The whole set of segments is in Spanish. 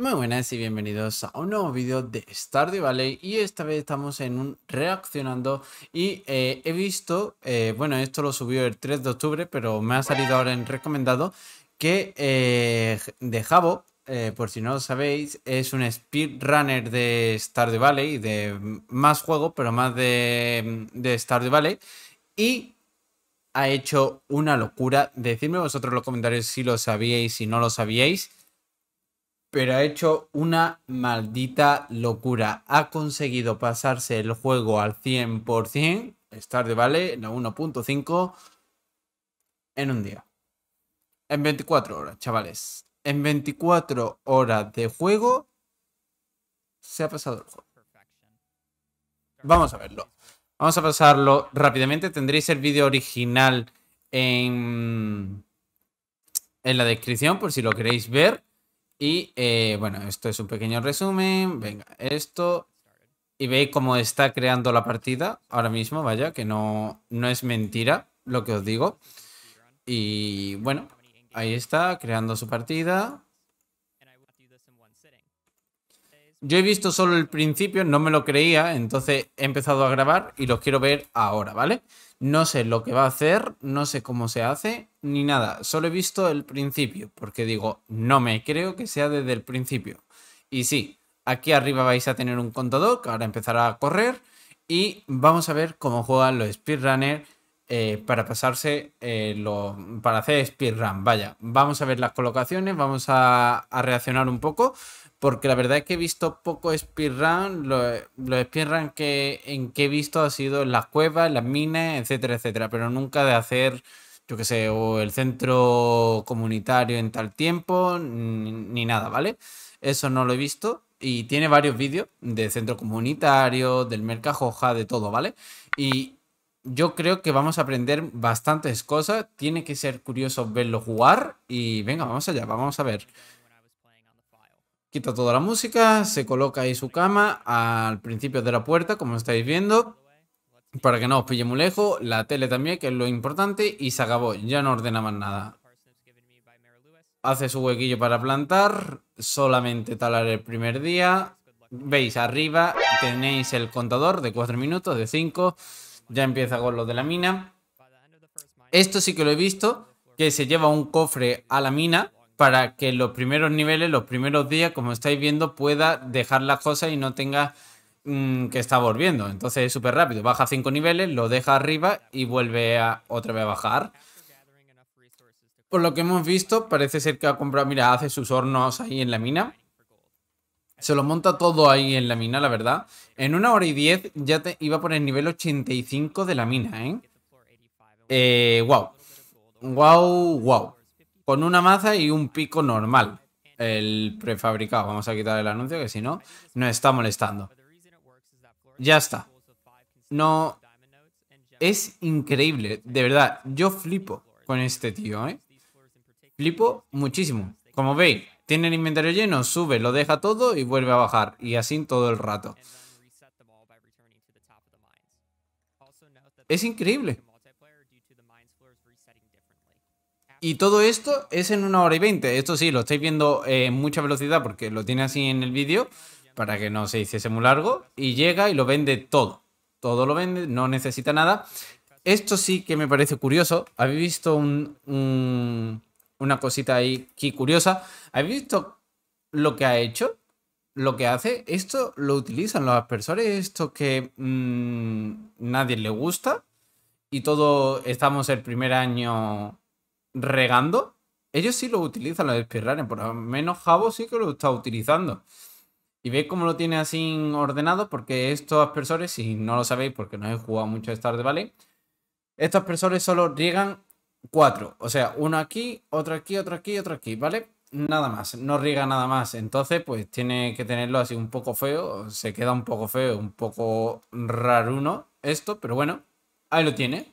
Muy buenas y bienvenidos a un nuevo vídeo de Stardew Valley y esta vez estamos en un reaccionando y eh, he visto, eh, bueno esto lo subió el 3 de octubre pero me ha salido ahora en recomendado que eh, de Jabo, eh, por si no lo sabéis, es un speedrunner de Stardew Valley, de más juego pero más de, de Stardew Valley y ha hecho una locura, decidme vosotros en los comentarios si lo sabíais, si no lo sabíais pero ha hecho una maldita locura. Ha conseguido pasarse el juego al 100%, estar de vale, en la 1.5, en un día. En 24 horas, chavales. En 24 horas de juego se ha pasado el juego. Vamos a verlo. Vamos a pasarlo rápidamente. Tendréis el vídeo original en, en la descripción por si lo queréis ver. Y eh, bueno, esto es un pequeño resumen. Venga, esto. Y veis cómo está creando la partida ahora mismo, vaya, que no, no es mentira lo que os digo. Y bueno, ahí está, creando su partida. Yo he visto solo el principio, no me lo creía, entonces he empezado a grabar y los quiero ver ahora, ¿vale? No sé lo que va a hacer, no sé cómo se hace, ni nada. Solo he visto el principio, porque digo, no me creo que sea desde el principio. Y sí, aquí arriba vais a tener un contador que ahora empezará a correr y vamos a ver cómo juegan los speedrunners eh, para pasarse, eh, lo, para hacer speedrun. Vaya, vamos a ver las colocaciones, vamos a reaccionar un poco porque la verdad es que he visto poco speedrun, los, lo speedrun que, en que he visto ha sido en las cuevas, en las minas, etcétera, etcétera, pero nunca de hacer, yo qué sé, o el centro comunitario en tal tiempo, ni, ni nada, ¿vale? Eso no lo he visto y tiene varios vídeos de centro comunitario, del Mercajoja, de todo, ¿vale? Y yo creo que vamos a aprender bastantes cosas, tiene que ser curioso verlo jugar y venga, vamos allá, vamos a ver quita toda la música, se coloca ahí su cama al principio de la puerta, como estáis viendo, para que no os pille muy lejos, la tele también, que es lo importante, y se acabó, ya no ordena más nada. Hace su huequillo para plantar, solamente talar el primer día. Veis, arriba tenéis el contador de 4 minutos, de 5, ya empieza con lo de la mina. Esto sí que lo he visto, que se lleva un cofre a la mina, para que los primeros niveles, los primeros días, como estáis viendo, pueda dejar las cosas y no tenga mm, que estar volviendo. Entonces es súper rápido. Baja cinco niveles, lo deja arriba y vuelve a otra vez a bajar. Por lo que hemos visto, parece ser que ha comprado, mira, hace sus hornos ahí en la mina. Se lo monta todo ahí en la mina, la verdad. En una hora y diez ya te iba por el nivel 85 de la mina, ¿eh? Eh, wow. Wow, wow con una maza y un pico normal. El prefabricado. Vamos a quitar el anuncio que si no, nos está molestando. Ya está. No. Es increíble. De verdad, yo flipo con este tío, ¿eh? Flipo muchísimo. Como veis, tiene el inventario lleno, sube, lo deja todo y vuelve a bajar. Y así todo el rato. Es increíble. Y todo esto es en una hora y veinte. Esto sí, lo estáis viendo en eh, mucha velocidad porque lo tiene así en el vídeo para que no se hiciese muy largo. Y llega y lo vende todo. Todo lo vende, no necesita nada. Esto sí que me parece curioso. Habéis visto un, una cosita ahí aquí curiosa. ¿Habéis visto lo que ha hecho? Lo que hace, esto lo utilizan los aspersores, esto que mm, nadie le gusta. Y todo, estamos el primer año regando, ellos sí lo utilizan los speedrunners, por lo menos Javo sí que lo está utilizando. Y veis cómo lo tiene así ordenado, porque estos aspersores, si no lo sabéis porque no he jugado mucho Star de vale estos aspersores solo riegan cuatro. O sea, uno aquí, otro aquí, otro aquí, otro aquí, ¿vale? Nada más, no riega nada más. Entonces, pues tiene que tenerlo así un poco feo, se queda un poco feo, un poco uno esto, pero bueno, ahí lo tiene.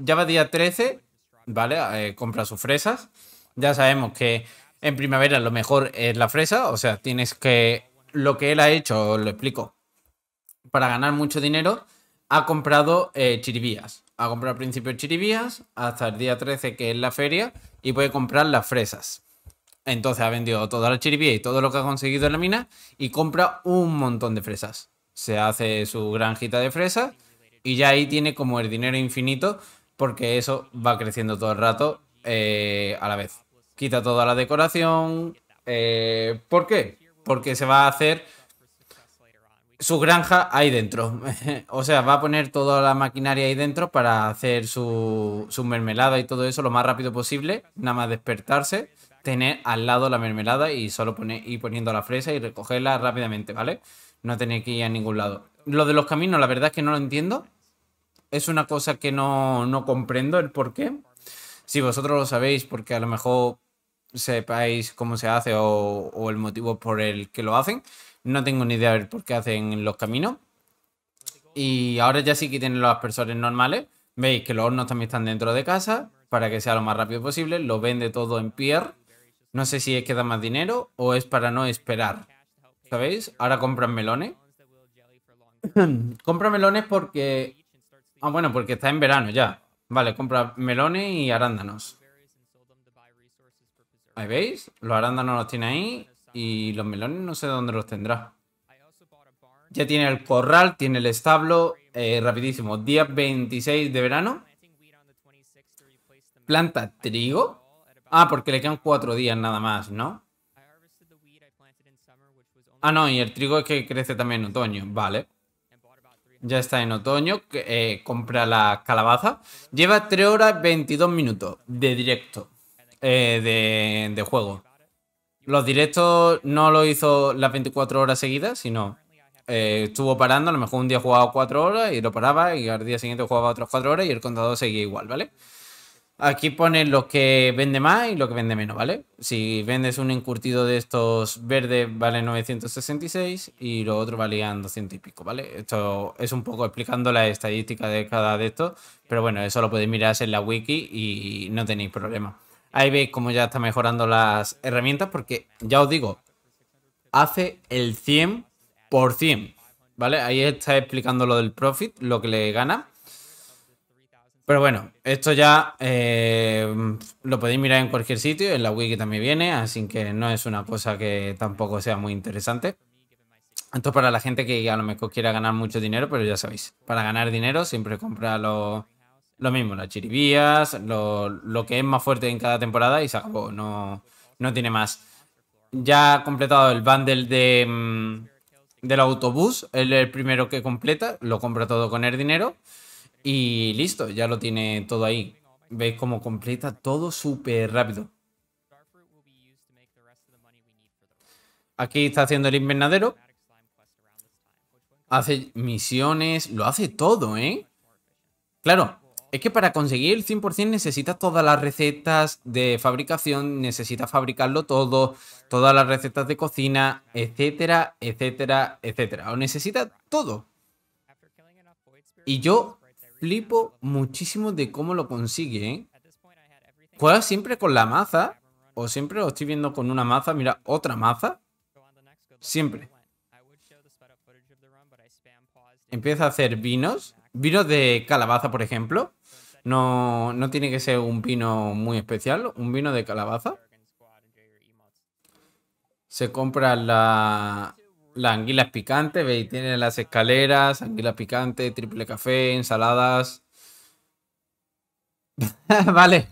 Ya va día 13 ¿vale? Eh, compra sus fresas. Ya sabemos que en primavera lo mejor es la fresa, o sea, tienes que... Lo que él ha hecho, os lo explico. Para ganar mucho dinero, ha comprado eh, chiribías. Ha comprado al principio chiribías, hasta el día 13 que es la feria, y puede comprar las fresas. Entonces ha vendido toda la chiribía y todo lo que ha conseguido en la mina y compra un montón de fresas. Se hace su granjita de fresas y ya ahí tiene como el dinero infinito porque eso va creciendo todo el rato eh, a la vez. Quita toda la decoración. Eh, ¿Por qué? Porque se va a hacer su granja ahí dentro. o sea, va a poner toda la maquinaria ahí dentro para hacer su, mermelada y todo eso lo más rápido posible. Nada más despertarse, tener al lado la mermelada y solo poner, ir poniendo la fresa y recogerla rápidamente, ¿vale? No tiene que ir a ningún lado. Lo de los caminos, la verdad es que no lo entiendo es una cosa que no, no comprendo el por qué. Si vosotros lo sabéis, porque a lo mejor sepáis cómo se hace o, el motivo por el que lo hacen, no tengo ni idea del por qué hacen los caminos. Y ahora ya sí que tienen los aspersores normales. Veis que los hornos también están dentro de casa para que sea lo más rápido posible. Lo vende todo en pier. No sé si es que da más dinero o es para no esperar. ¿Sabéis? Ahora compran melones. compran melones porque Ah, bueno, porque está en verano ya. Vale, compra melones y arándanos. Ahí veis, los arándanos los tiene ahí y los melones no sé dónde los tendrá. Ya tiene el corral, tiene el establo, eh, rapidísimo, día 26 de verano. Planta trigo. Ah, porque le quedan cuatro días nada más, ¿no? Ah, no, y el trigo es que crece también en otoño, vale ya está en otoño, eh, compra la calabaza. Lleva 3 horas 22 minutos de directo eh, de, juego. Los directos no lo hizo las 24 horas seguidas, sino eh, estuvo parando. A lo mejor un día jugaba 4 horas y lo paraba y al día siguiente jugaba otras 4 horas y el contador seguía igual, ¿vale? vale Aquí pone lo que vende más y lo que vende menos, ¿vale? Si vendes un encurtido de estos verdes vale 966 y los otros valían 200 y pico, ¿vale? Esto es un poco explicando la estadística de cada de estos, pero bueno, eso lo podéis mirar en la wiki y no tenéis problema. Ahí veis cómo ya está mejorando las herramientas porque ya os digo, hace el 100%, ¿vale? Ahí está explicando lo del profit, lo que le gana. Pero bueno, esto ya eh, lo podéis mirar en cualquier sitio, en la wiki también viene, así que no es una cosa que tampoco sea muy interesante. Esto para la gente que a lo mejor quiera ganar mucho dinero, pero ya sabéis, para ganar dinero siempre compra lo, mismo, las chiribías, lo, que es más fuerte en cada temporada y se acabó, no, no tiene más. Ya ha completado el bundle de, mm, del autobús, el, el primero que completa, lo compra todo con el dinero. Y listo, ya lo tiene todo ahí. Veis cómo completa todo súper rápido. Aquí está haciendo el invernadero. Hace misiones, lo hace todo, ¿eh? Claro, es que para conseguir el 100% necesita todas las recetas de fabricación, necesita fabricarlo todo, todas las recetas de cocina, etcétera, etcétera, etcétera. o necesita todo. Y yo flipo muchísimo de cómo lo consigue, ¿eh? ¿Juega siempre con la maza? ¿O siempre lo estoy viendo con una maza? Mira, otra maza. Siempre. Empieza a hacer vinos. Vinos de calabaza, por ejemplo. No, no tiene que ser un vino muy especial. Un vino de calabaza. Se compra la, anguila anguilas picantes, veis, tiene las escaleras, anguila picante, triple café, ensaladas. vale,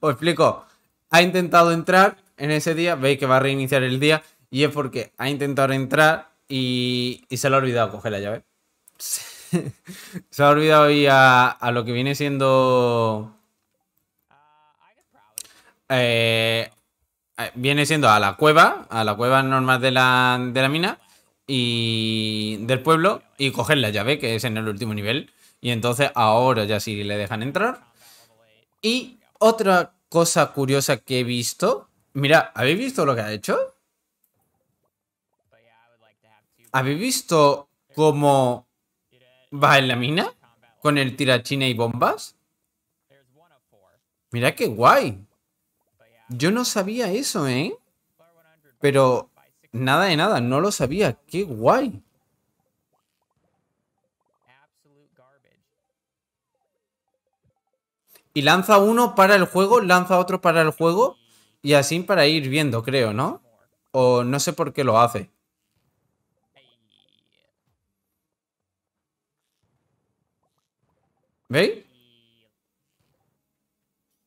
os explico. Ha intentado entrar en ese día, veis que va a reiniciar el día, y es porque ha intentado entrar y, y se le ha olvidado coger la llave. se ha olvidado ir a, a lo que viene siendo. Eh, eh, viene siendo a la cueva, a la cueva normal de la, de la mina, y del pueblo y coger la llave, que es en el último nivel. Y entonces ahora ya sí le dejan entrar. Y otra cosa curiosa que he visto. Mira, ¿habéis visto lo que ha hecho? ¿Habéis visto cómo va en la mina? Con el tirachina y bombas. Mira qué guay. Yo no sabía eso, ¿eh? Pero Nada de nada, no lo sabía. ¡Qué guay! Y lanza uno para el juego, lanza otro para el juego. Y así para ir viendo, creo, ¿no? O no sé por qué lo hace. ¿Veis?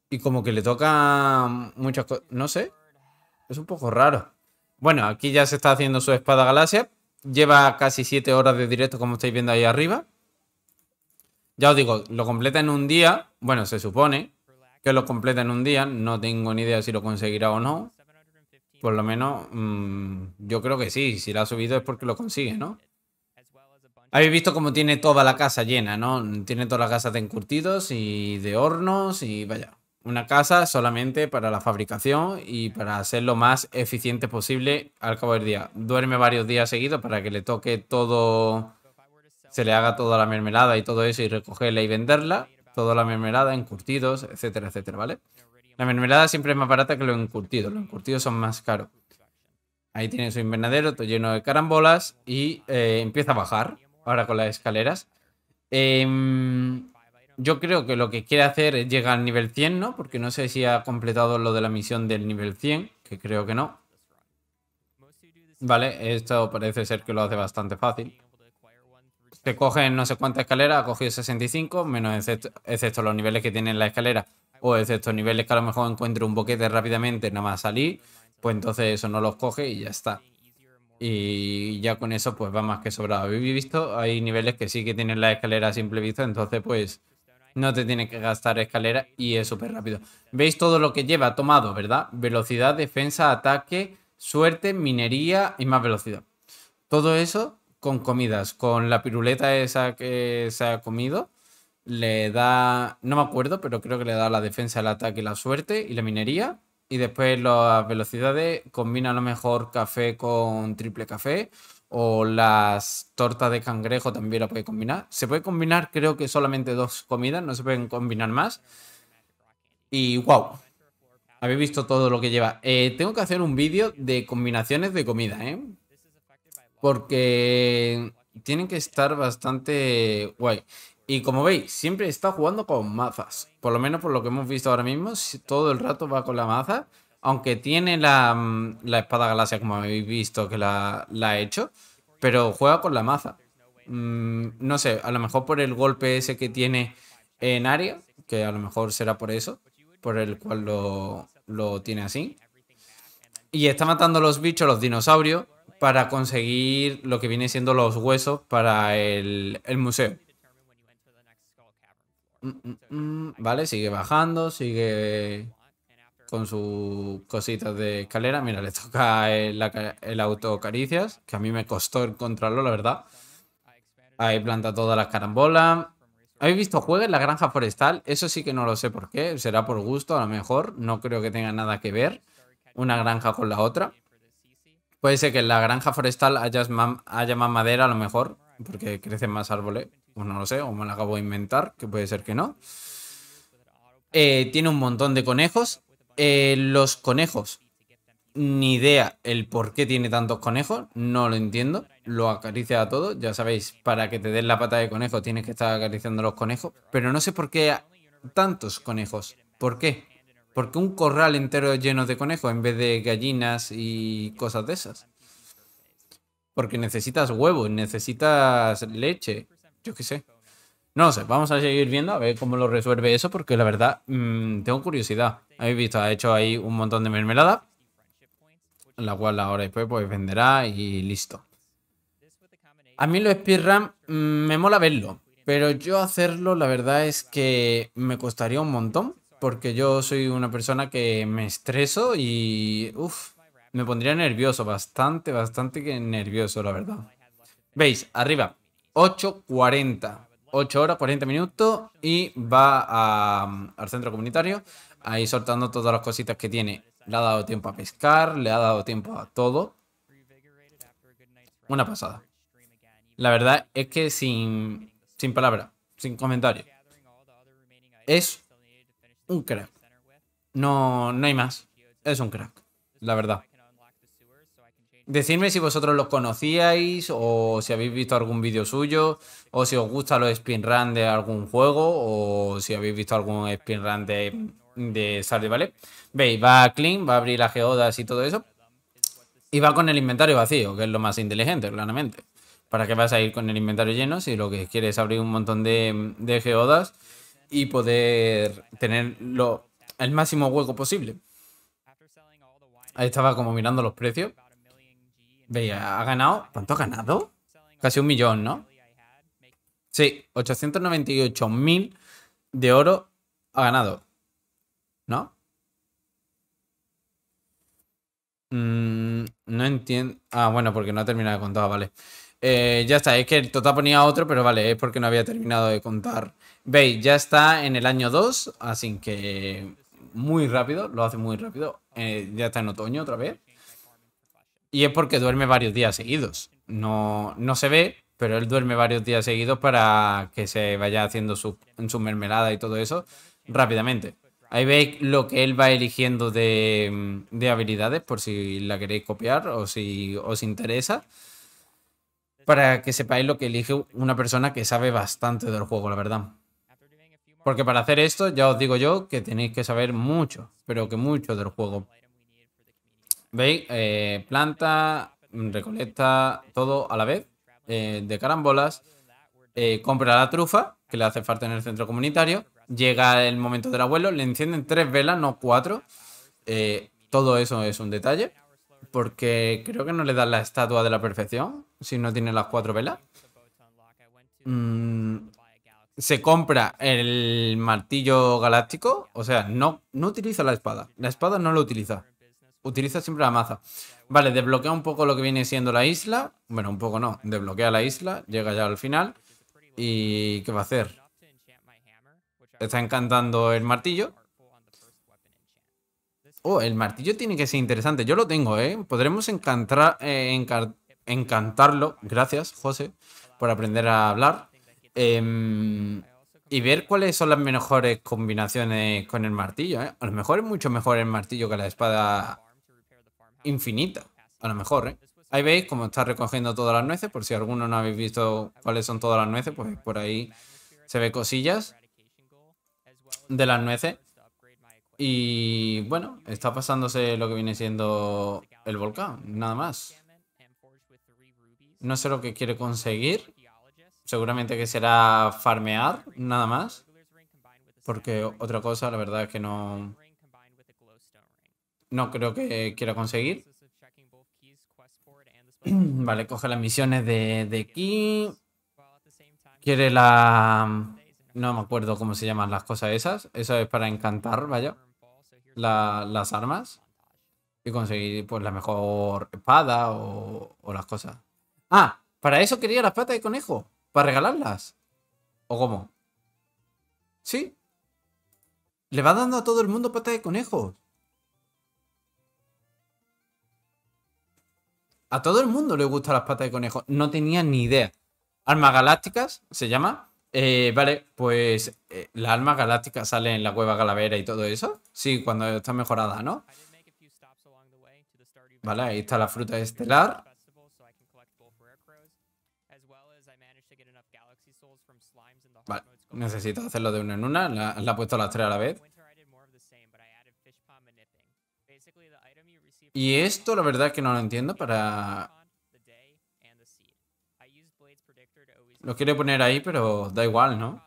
Y como que le toca muchas cosas. No sé. Es un poco raro. Bueno, aquí ya se está haciendo su espada galaxia. Lleva casi 7 horas de directo, como estáis viendo ahí arriba. Ya os digo, lo completa en un día. Bueno, se supone que lo completa en un día. No tengo ni idea si lo conseguirá o no. Por lo menos, mm, yo creo que sí. Si la ha subido es porque lo consigue, ¿no? Habéis visto cómo tiene toda la casa llena, ¿no? Tiene toda la casa de encurtidos y de hornos y vaya una casa solamente para la fabricación y para ser lo más eficiente posible al cabo del día. Duerme varios días seguidos para que le toque todo, se le haga toda la mermelada y todo eso y recogerla y venderla. Toda la mermelada, encurtidos, etcétera, etcétera, ¿vale? La mermelada siempre es más barata que los encurtidos. Los encurtidos son más caros. Ahí tiene su invernadero, todo lleno de carambolas y eh, empieza a bajar ahora con las escaleras. Em, yo creo que lo que quiere hacer es llegar al nivel 100, ¿no? Porque no sé si ha completado lo de la misión del nivel 100, que creo que no. Vale, esto parece ser que lo hace bastante fácil. Se cogen no sé cuántas escaleras, ha cogido 65, menos excepto, los niveles que tienen la escalera, o excepto niveles que a lo mejor encuentre un boquete rápidamente, nada más salir, pues entonces eso no los coge y ya está. Y ya con eso pues va más que sobrado. Habéis visto, hay niveles que sí que tienen la escalera a simple vista, entonces pues no te tiene que gastar escalera y es súper rápido. ¿Veis todo lo que lleva tomado, verdad? Velocidad, defensa, ataque, suerte, minería y más velocidad. Todo eso con comidas, con la piruleta esa que se ha comido. Le da, no me acuerdo, pero creo que le da la defensa, el ataque, la suerte y la minería. Y después las velocidades, combina a lo mejor café con triple café o las tortas de cangrejo también la puede combinar. Se puede combinar, creo que solamente dos comidas, no se pueden combinar más. Y wow, habéis visto todo lo que lleva. Eh, tengo que hacer un vídeo de combinaciones de comida, ¿eh? Porque tienen que estar bastante guay. Y como veis, siempre está jugando con mazas. Por lo menos por lo que hemos visto ahora mismo, todo el rato va con la maza aunque tiene la, mm, espada galaxia, como habéis visto que la, ha hecho, pero juega con la maza. Mm, no sé, a lo mejor por el golpe ese que tiene en área, que a lo mejor será por eso, por el cual lo, tiene así. Y está matando los bichos, los dinosaurios, para conseguir lo que viene siendo los huesos para el, museo. Mm, vale, sigue bajando, sigue con sus cositas de escalera. Mira, le toca el, auto caricias, que a mí me costó encontrarlo, la verdad. Ahí planta todas las carambolas. ¿Habéis visto juegos en la granja forestal? Eso sí que no lo sé por qué. Será por gusto, a lo mejor. No creo que tenga nada que ver una granja con la otra. Puede ser que en la granja forestal haya más, madera, a lo mejor, porque crecen más árboles. Pues no lo sé, o me la acabo de inventar, que puede ser que no. Eh, tiene un montón de conejos. Eh, los conejos. Ni idea el por qué tiene tantos conejos. No lo entiendo. Lo acaricia a todos. Ya sabéis, para que te den la pata de conejo tienes que estar acariciando los conejos. Pero no sé por qué tantos conejos. ¿Por qué? Porque un corral entero lleno de conejos en vez de gallinas y cosas de esas. Porque necesitas huevos, necesitas leche. Yo qué sé. No sé, vamos a seguir viendo a ver cómo lo resuelve eso, porque la verdad mm, tengo curiosidad. Habéis visto, ha hecho ahí un montón de mermelada, la cual ahora después pues venderá y listo. A mí lo speedrun mm, me mola verlo, pero yo hacerlo la verdad es que me costaría un montón, porque yo soy una persona que me estreso y uff, me pondría nervioso, bastante, bastante nervioso la verdad. Veis, arriba, 840. 8 horas 40 minutos y va mm, al centro comunitario ahí soltando todas las cositas que tiene. Le ha dado tiempo a pescar, le ha dado tiempo a todo. Una pasada. La verdad es que sin, sin palabras, sin comentario Es un crack. No, no hay más. Es un crack, la verdad. Decidme si vosotros los conocíais o si habéis visto algún vídeo suyo o si os gusta los spinruns de algún juego o si habéis visto algún spinrun de, de Sardi, ¿vale? Veis, va a clean, va a abrir las geodas y todo eso y va con el inventario vacío, que es lo más inteligente, claramente. ¿Para qué vas a ir con el inventario lleno si lo que quieres es abrir un montón de, geodas y poder tener el máximo hueco posible? Ahí estaba como mirando los precios. Veía, ha ganado. ¿Cuánto ha ganado? Casi un millón, ¿no? Sí, 898.000 de oro ha ganado. ¿No? Mm, no entiendo. Ah, bueno, porque no ha terminado de contar, vale. Eh, ya está, es que el total ponía otro, pero vale, es porque no había terminado de contar. Veis, ya está en el año 2, así que muy rápido, lo hace muy rápido. Eh, ya está en otoño otra vez. Y es porque duerme varios días seguidos. No, no se ve, pero él duerme varios días seguidos para que se vaya haciendo su, su mermelada y todo eso rápidamente. Ahí veis lo que él va eligiendo de, mm, de habilidades por si la queréis copiar o si os interesa. Para que sepáis lo que elige una persona que sabe bastante del juego, la verdad. Porque para hacer esto, ya os digo yo que tenéis que saber mucho, pero que mucho del juego. ¿Veis? Eh, planta, recolecta todo a la vez eh, de carambolas. Eh, compra la trufa, que le hace falta en el centro comunitario. Llega el momento del abuelo, le encienden tres velas, no cuatro. todo eso es un detalle, porque creo que no le dan la estatua de la perfección si no tiene las cuatro velas. Mm, se compra el martillo galáctico, o sea, no, no utiliza la espada. La espada no lo utiliza. Utiliza siempre la maza. Vale, desbloquea un poco lo que viene siendo la isla. Bueno, un poco no. Desbloquea la isla. Llega ya al final. ¿Y qué va a hacer? Está encantando el martillo. Oh, el martillo tiene que ser interesante. Yo lo tengo, ¿eh? Podremos eh, encantarlo. Gracias, José, por aprender a hablar. Em, y ver cuáles son las mejores combinaciones con el martillo. ¿eh? A lo mejor es mucho mejor el martillo que la espada infinita, a lo mejor, ¿eh? Ahí veis cómo está recogiendo todas las nueces, por si alguno no habéis visto cuáles son todas las nueces, pues por ahí se ve cosillas de las nueces. Y bueno, está pasándose lo que viene siendo el volcán, nada más. No sé lo que quiere conseguir. Seguramente que será farmear, nada más. Porque otra cosa, la verdad es que no... No creo que quiera conseguir. Vale, coge las misiones de, de aquí Quiere la... No me acuerdo cómo se llaman las cosas esas. Eso es para encantar, vaya. las armas. Y conseguir pues la mejor espada o, o las cosas. Ah, para eso quería las patas de conejo. Para regalarlas. ¿O cómo? Sí. Le va dando a todo el mundo patas de conejos. A todo el mundo le gustan las patas de conejo. No tenía ni idea. Armas galácticas se llama. Eh, vale, pues la eh, las galáctica sale en la cueva calavera y todo eso. Sí, cuando está mejorada, ¿no? Vale, ahí está la fruta estelar. Vale, necesito hacerlo de una en una. La, la he puesto las tres a la vez. Y esto la verdad que no lo entiendo para... Lo quiero poner ahí, pero da igual, ¿no?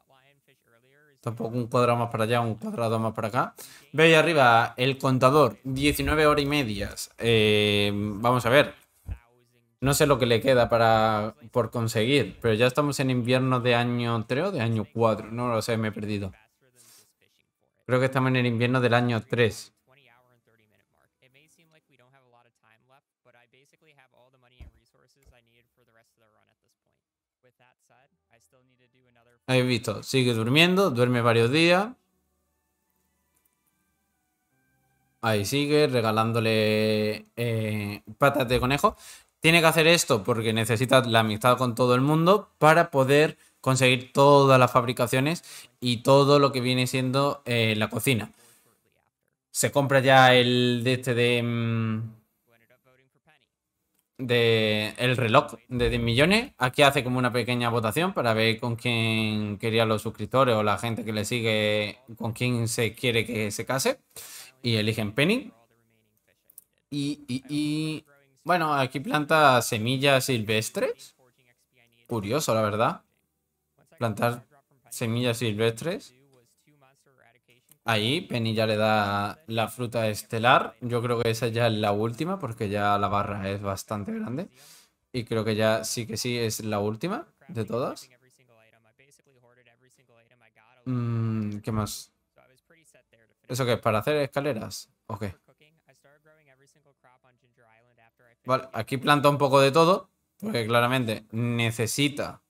Tampoco un cuadrado más para allá, un cuadrado más para acá. Ve ahí arriba, el contador, 19 horas y medias. Eh, vamos a ver. No sé lo que le queda para por conseguir, pero ya estamos en invierno de año 3 o de año 4. No lo sé, me he perdido. Creo que estamos en el invierno del año 3. Habéis visto, sigue durmiendo, duerme varios días. Ahí sigue, regalándole eh, patas de conejo. Tiene que hacer esto porque necesita la amistad con todo el mundo para poder conseguir todas las fabricaciones y todo lo que viene siendo eh, la cocina. Se compra ya el de este de... Mm, de el reloj de 10 millones. Aquí hace como una pequeña votación para ver con quién querían los suscriptores o la gente que le sigue, con quién se quiere que se case. Y eligen Penny. Y, y, y bueno, aquí planta semillas silvestres. Curioso, la verdad. Plantar semillas silvestres. Ahí Penny ya le da la fruta estelar. Yo creo que esa ya es la última porque ya la barra es bastante grande. Y creo que ya sí que sí es la última de todas. Mm, ¿Qué más? ¿Eso qué es? ¿Para hacer escaleras? ¿O qué? aquí planta un poco de todo. Porque claramente necesita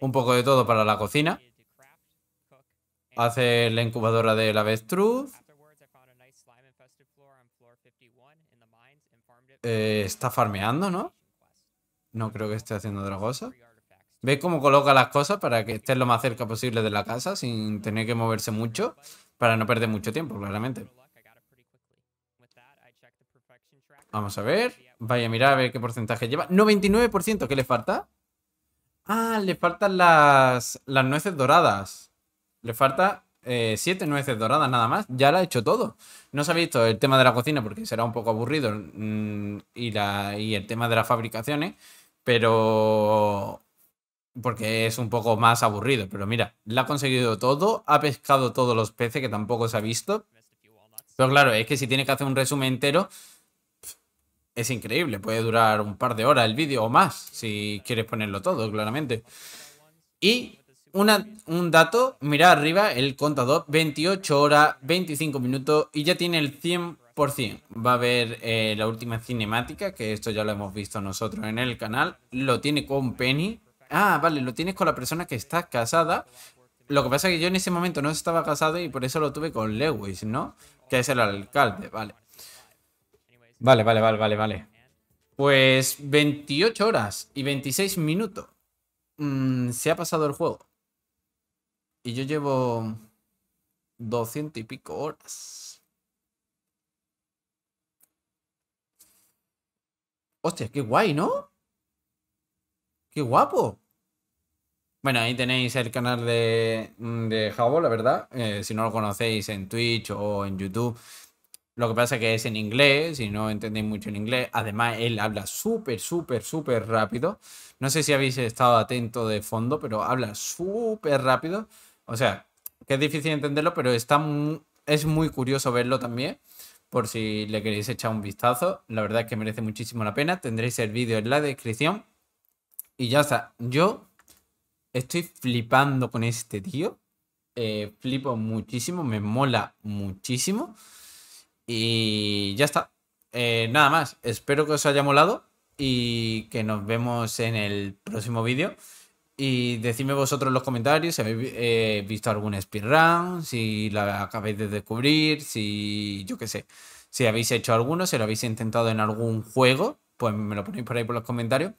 un poco de todo para la cocina hace la incubadora de avestruz. Eh, está farmeando, ¿no? No creo que esté haciendo otra cosa. Ve cómo coloca las cosas para que esté lo más cerca posible de la casa sin tener que moverse mucho para no perder mucho tiempo, claramente. Vamos a ver. Vaya, mirar a ver qué porcentaje lleva. 99%, ¿qué le falta? Ah, le faltan las, las nueces doradas. Le falta eh, siete nueces doradas nada más. Ya la ha hecho todo. No se ha visto el tema de la cocina porque será un poco aburrido mm, y, y el tema de las fabricaciones, pero... Porque es un poco más aburrido. Pero mira, la ha conseguido todo. Ha pescado todos los peces que tampoco se ha visto. Pero claro, es que si tiene que hacer un resumen entero, es increíble. Puede durar un par de horas el vídeo o más si quieres ponerlo todo, claramente. Y un dato, mira arriba el contador, 28 horas, 25 minutos y ya tiene el 100%. Va a haber eh, la última cinemática, que esto ya lo hemos visto nosotros en el canal. Lo tiene con Penny. Ah, vale, lo tienes con la persona que está casada. Lo que pasa es que yo en ese momento no estaba casado y por eso lo tuve con Lewis, ¿no? Que es el alcalde, vale. Vale, vale, vale, vale, vale. Pues 28 horas y 26 minutos. Mm, se ha pasado el juego. Y yo llevo 200 y pico horas. Hostia, qué guay, ¿no? Qué guapo. Bueno, ahí tenéis el canal de, mm, de Jabo, la verdad. Eh, si no lo conocéis en Twitch o en YouTube. Lo que pasa es que es en inglés, si no entendéis mucho en inglés. Además, él habla súper, súper, súper rápido. No sé si habéis estado atento de fondo, pero habla súper rápido. O sea, que es difícil entenderlo, pero está es muy curioso verlo también. Por si le queréis echar un vistazo, la verdad es que merece muchísimo la pena. Tendréis el vídeo en la descripción. Y ya está. Yo estoy flipando con este tío. Eh, flipo muchísimo, me mola muchísimo. Y ya está. Eh, nada más. Espero que os haya molado y que nos vemos en el próximo vídeo. Y decidme vosotros en los comentarios si habéis eh, visto algún speedrun, si la acabáis de descubrir, si yo qué sé, si habéis hecho alguno, si lo habéis intentado en algún juego, pues me lo ponéis por ahí por los comentarios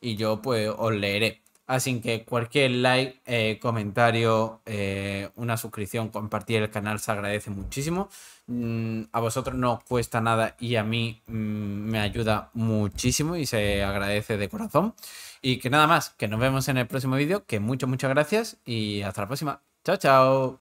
y yo pues os leeré. Así que cualquier like, eh, comentario, eh, una suscripción, compartir el canal se agradece muchísimo. Mm, a vosotros no cuesta nada y a mí mm, me ayuda muchísimo y se agradece de corazón. Y que nada más, que nos vemos en el próximo vídeo, que muchas, muchas gracias y hasta la próxima. Chao, chao.